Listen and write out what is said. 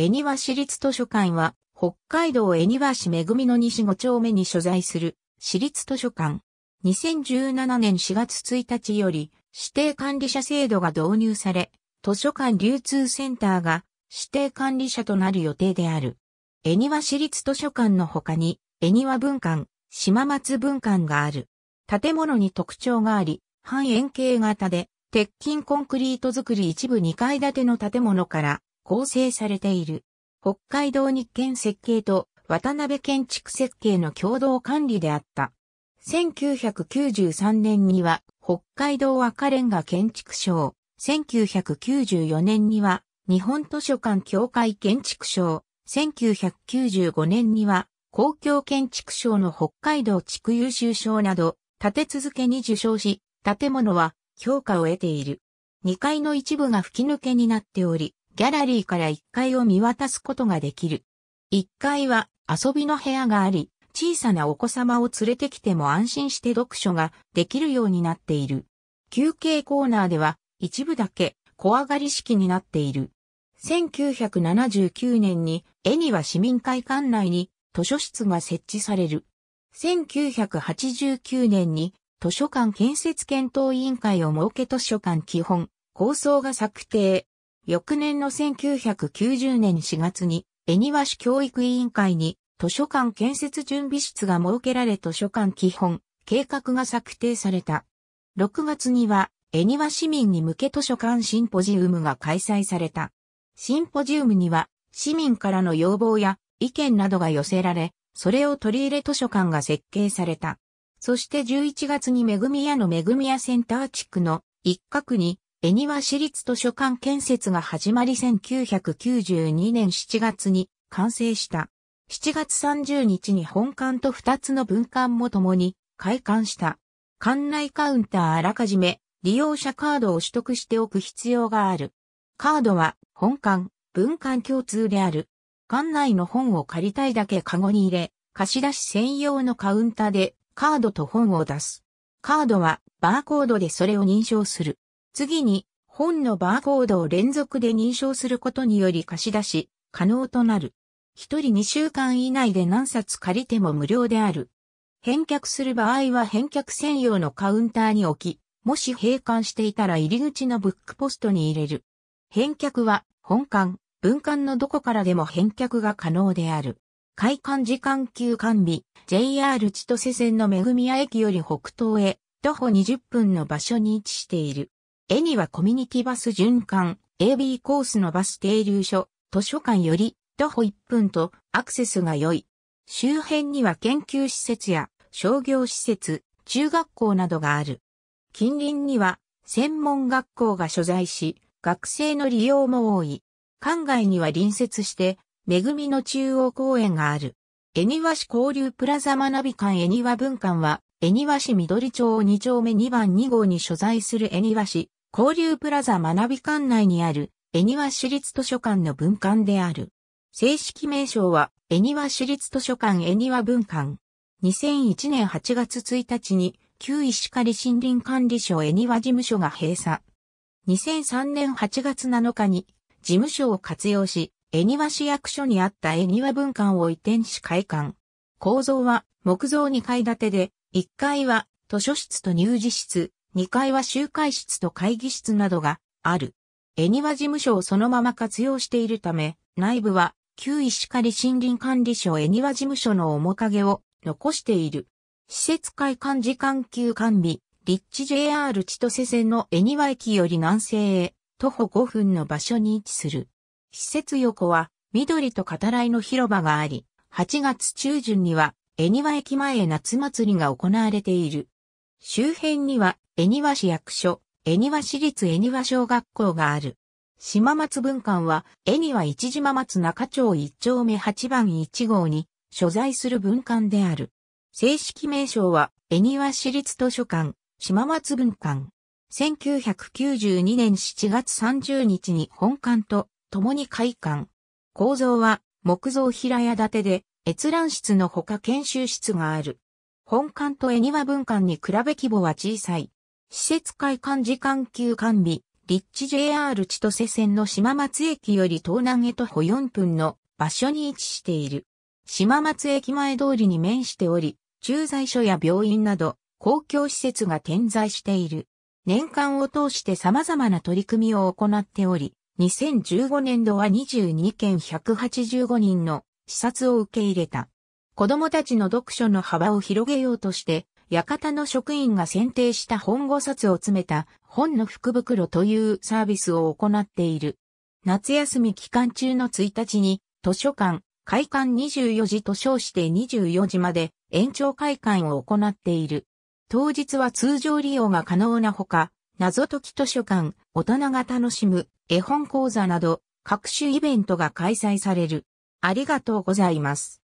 恵庭市立図書館は、北海道恵庭市恵の西5丁目に所在する市立図書館。2017年4月1日より指定管理者制度が導入され、図書館流通センターが指定管理者となる予定である。恵庭市立図書館の他に、恵庭文館、島松文館がある。建物に特徴があり、半円形型で、鉄筋コンクリート造り一部2階建ての建物から、構成されている。北海道日建設計と渡辺建築設計の共同管理であった。1993年には北海道赤レンガ建築賞、1994年には日本図書館協会建築賞、1995年には公共建築賞の北海道地区優秀賞など立て続けに受賞し、建物は評価を得ている。2階の一部が吹き抜けになっており、ギャラリーから1階を見渡すことができる。1階は遊びの部屋があり、小さなお子様を連れてきても安心して読書ができるようになっている。休憩コーナーでは一部だけ小上がり式になっている。1979年に絵には市民会館内に図書室が設置される。1989年に図書館建設検討委員会を設け図書館基本構想が策定。翌年の1990年4月に、恵庭市教育委員会に、図書館建設準備室が設けられ図書館基本、計画が策定された。6月には、恵庭市民に向け図書館シンポジウムが開催された。シンポジウムには、市民からの要望や意見などが寄せられ、それを取り入れ図書館が設計された。そして11月にめぐみ屋のめぐみ屋センター地区の一角に恵庭市立図書館建設が始まり1992年7月に完成した。7月30日に本館と2つの分館も共に開館した。館内カウンターあらかじめ利用者カードを取得しておく必要がある。カードは本館、分館共通である。館内の本を借りたいだけカゴに入れ、貸し出し専用のカウンターでカードと本を出す。カードはバーコードでそれを認証する。次に、本のバーコードを連続で認証することにより貸し出し、可能となる。一人2週間以内で何冊借りても無料である。返却する場合は返却専用のカウンターに置き、もし閉館していたら入り口のブックポストに入れる。返却は本館、文館のどこからでも返却が可能である。開館時間休館日、JR 千歳線の恵宮駅より北東へ、徒歩20分の場所に位置している。エニはコミュニティバス循環、AB コースのバス停留所、図書館より徒歩1分とアクセスが良い。周辺には研究施設や商業施設、中学校などがある。近隣には専門学校が所在し、学生の利用も多い。館外には隣接して、恵みの中央公園がある。恵庭市交流プラザ学び館恵庭文館は、恵庭市緑町2丁目2番2号に所在する恵庭市交流プラザ学び館内にある、恵庭市立図書館の文館である。正式名称は、恵庭市立図書館恵庭文館。2001年8月1日に、旧石狩森林管理所恵庭事務所が閉鎖。2003年8月7日に、事務所を活用し、恵庭市役所にあった恵庭文館を移転し開館。構造は木造2階建てで、1階は図書室と入児室、2階は集会室と会議室などがある。恵庭事務所をそのまま活用しているため、内部は旧石狩森林管理所恵庭事務所の面影を残している。施設会館時間級管理、立地 JR 千歳線の恵庭駅より南西へ徒歩5分の場所に位置する。施設横は緑と語らいの広場があり、8月中旬には恵庭駅前へ夏祭りが行われている。周辺には恵庭市役所、恵庭市立恵庭小学校がある。島松文館は、恵庭一島松中町一丁目八番一号に所在する文館である。正式名称は、恵庭市立図書館、島松文館。1992年7月30日に本館と共に開館。構造は木造平屋建てで閲覧室のほか研修室がある。本館と恵庭文館に比べ規模は小さい。施設会館時間級完備、立地 JR 千歳線の島松駅より東南へ徒歩4分の場所に位置している。島松駅前通りに面しており、駐在所や病院など公共施設が点在している。年間を通して様々な取り組みを行っており、2015年度は22件185人の視察を受け入れた。子供たちの読書の幅を広げようとして、館の職員が選定した本語冊を詰めた本の福袋というサービスを行っている。夏休み期間中の1日に図書館、開館24時と称して24時まで延長開館を行っている。当日は通常利用が可能なほか、謎解き図書館、大人が楽しむ絵本講座など各種イベントが開催される。ありがとうございます。